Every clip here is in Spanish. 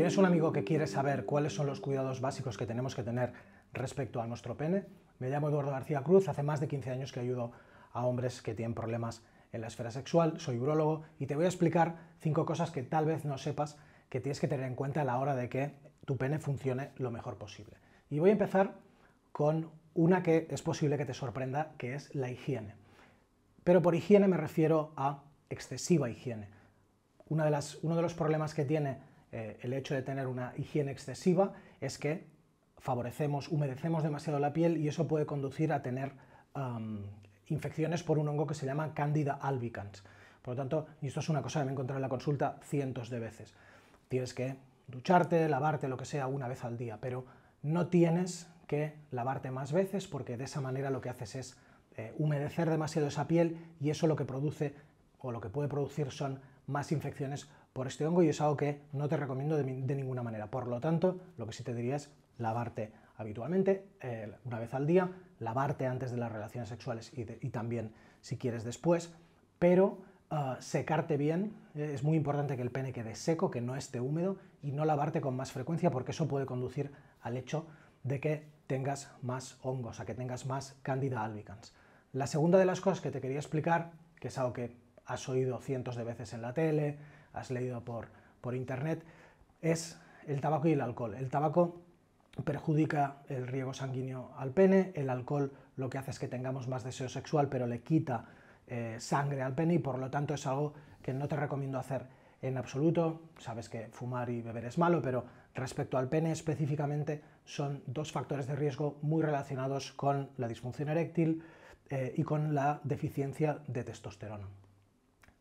tienes un amigo que quiere saber cuáles son los cuidados básicos que tenemos que tener respecto a nuestro pene, me llamo Eduardo García Cruz, hace más de 15 años que ayudo a hombres que tienen problemas en la esfera sexual, soy urólogo y te voy a explicar cinco cosas que tal vez no sepas que tienes que tener en cuenta a la hora de que tu pene funcione lo mejor posible. Y voy a empezar con una que es posible que te sorprenda, que es la higiene. Pero por higiene me refiero a excesiva higiene. uno de los problemas que tiene eh, el hecho de tener una higiene excesiva es que favorecemos, humedecemos demasiado la piel y eso puede conducir a tener infecciones por un hongo que se llama Candida albicans. Por lo tanto, y esto es una cosa que me he encontrado en la consulta cientos de veces. Tienes que ducharte, lavarte, lo que sea, una vez al día, pero no tienes que lavarte más veces porque de esa manera lo que haces es eh, humedecer demasiado esa piel y eso lo que produce o lo que puede producir son más infecciones por este hongo y es algo que no te recomiendo de, ninguna manera. Por lo tanto, lo que sí te diría es lavarte habitualmente, eh, una vez al día, lavarte antes de las relaciones sexuales y, también, si quieres, después, pero ah, secarte bien, eh, es muy importante que el pene quede seco, que no esté húmedo y no lavarte con más frecuencia porque eso puede conducir al hecho de que tengas más hongos, a que tengas más candida albicans. La segunda de las cosas que te quería explicar, que es algo que has oído cientos de veces en la tele, has leído por, internet, es el tabaco y el alcohol. El tabaco perjudica el riego sanguíneo al pene, el alcohol lo que hace es que tengamos más deseo sexual, pero le quita eh, sangre al pene y por lo tanto es algo que no te recomiendo hacer en absoluto. Sabes que fumar y beber es malo, pero respecto al pene específicamente son dos factores de riesgo muy relacionados con la disfunción eréctil eh, y con la deficiencia de testosterona.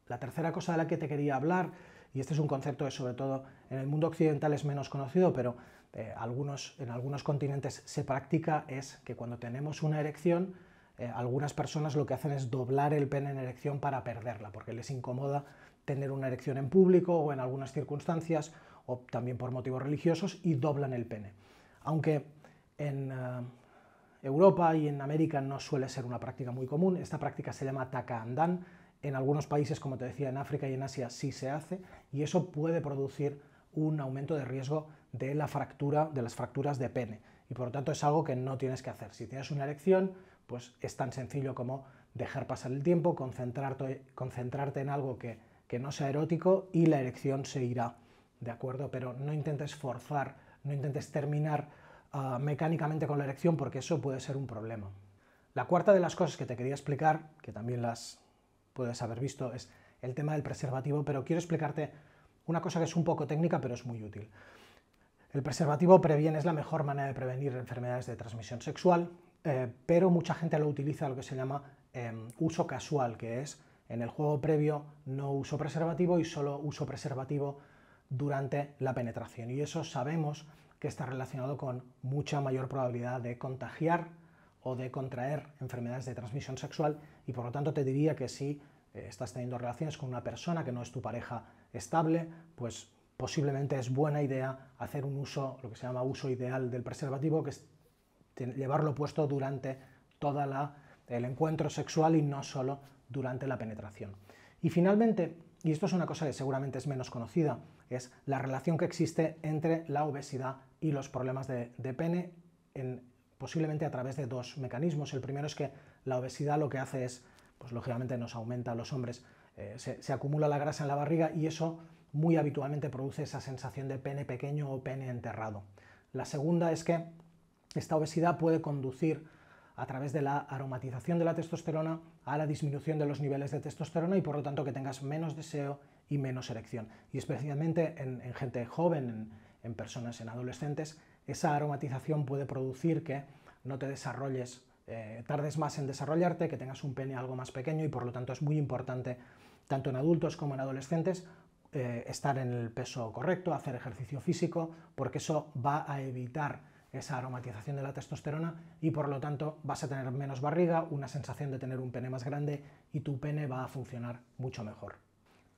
La tercera cosa de la que te quería hablar, y este es un concepto que sobre todo en el mundo occidental es menos conocido, pero eh, algunos, en algunos continentes se practica, es que cuando tenemos una erección, eh, algunas personas lo que hacen es doblar el pene en erección para perderla, porque les incomoda tener una erección en público o en algunas circunstancias, o también por motivos religiosos, y doblan el pene. Aunque en eh, Europa y en América no suele ser una práctica muy común, esta práctica se llama taka en algunos países, como te decía, en África y en Asia sí se hace y eso puede producir un aumento de riesgo de la fractura, de las fracturas de pene. Y por lo tanto es algo que no tienes que hacer. Si tienes una erección, pues es tan sencillo como dejar pasar el tiempo, concentrarte, en algo que, no sea erótico y la erección se irá. ¿De acuerdo? Pero no intentes forzar, no intentes terminar ah, mecánicamente con la erección porque eso puede ser un problema. La cuarta de las cosas que te quería explicar, que también las, puedes haber visto, es el tema del preservativo, pero quiero explicarte una cosa que es un poco técnica, pero es muy útil. El preservativo previene, es la mejor manera de prevenir enfermedades de transmisión sexual, eh, pero mucha gente lo utiliza lo que se llama em, uso casual, que es en el juego previo no uso preservativo y solo uso preservativo durante la penetración. Y eso sabemos que está relacionado con mucha mayor probabilidad de contagiar o de contraer enfermedades de transmisión sexual y por lo tanto te diría que si eh, estás teniendo relaciones con una persona que no es tu pareja estable, pues posiblemente es buena idea hacer un uso, lo que se llama uso ideal del preservativo, que es llevarlo puesto durante todo el encuentro sexual y no solo durante la penetración. Y finalmente, y esto es una cosa que seguramente es menos conocida, es la relación que existe entre la obesidad y los problemas de, pene en posiblemente a través de dos mecanismos. El primero es que la obesidad lo que hace es, pues lógicamente nos aumenta a los hombres, eh, se, acumula la grasa en la barriga y eso muy habitualmente produce esa sensación de pene pequeño o pene enterrado. La segunda es que esta obesidad puede conducir a través de la aromatización de la testosterona a la disminución de los niveles de testosterona y por lo tanto que tengas menos deseo y menos erección. Y especialmente en, gente joven, en, personas, en adolescentes, esa aromatización puede producir que no te desarrolles, eh, tardes más en desarrollarte, que tengas un pene algo más pequeño y por lo tanto es muy importante, tanto en adultos como en adolescentes, eh, estar en el peso correcto, hacer ejercicio físico, porque eso va a evitar esa aromatización de la testosterona y por lo tanto vas a tener menos barriga, una sensación de tener un pene más grande y tu pene va a funcionar mucho mejor.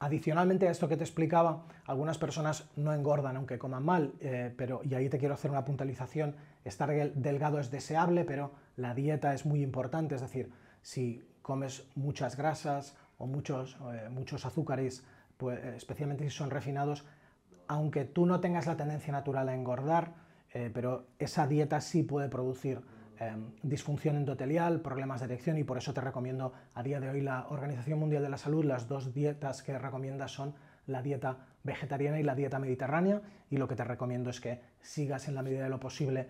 Adicionalmente a esto que te explicaba, algunas personas no engordan aunque coman mal, eh, pero, y ahí te quiero hacer una puntualización, estar delgado es deseable, pero la dieta es muy importante, es decir, si comes muchas grasas o muchos, eh, azúcares, pues, especialmente si son refinados, aunque tú no tengas la tendencia natural a engordar, eh, pero esa dieta sí puede producir Em, disfunción endotelial, problemas de erección y por eso te recomiendo a día de hoy la Organización Mundial de la Salud. Las dos dietas que recomienda son la dieta vegetariana y la dieta mediterránea y lo que te recomiendo es que sigas en la medida de lo posible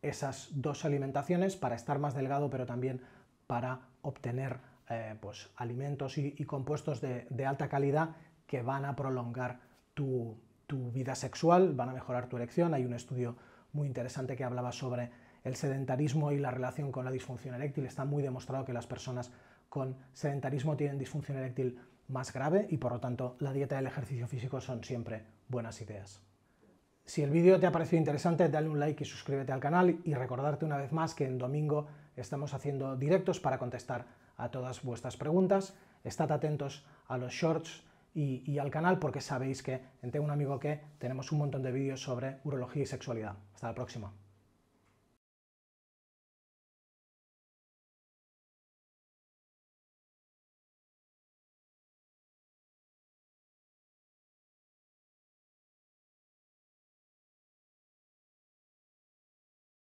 esas dos alimentaciones para estar más delgado pero también para obtener eh, pues, alimentos y, compuestos de, alta calidad que van a prolongar tu, tu vida sexual, van a mejorar tu erección. Hay un estudio muy interesante que hablaba sobre el sedentarismo y la relación con la disfunción eréctil. Está muy demostrado que las personas con sedentarismo tienen disfunción eréctil más grave y por lo tanto la dieta y el ejercicio físico son siempre buenas ideas. Si el vídeo te ha parecido interesante, dale un like y suscríbete al canal y recordarte una vez más que en domingo estamos haciendo directos para contestar a todas vuestras preguntas. Estad atentos a los shorts y, al canal porque sabéis que entre un amigo que tenemos un montón de vídeos sobre urología y sexualidad. Hasta la próxima.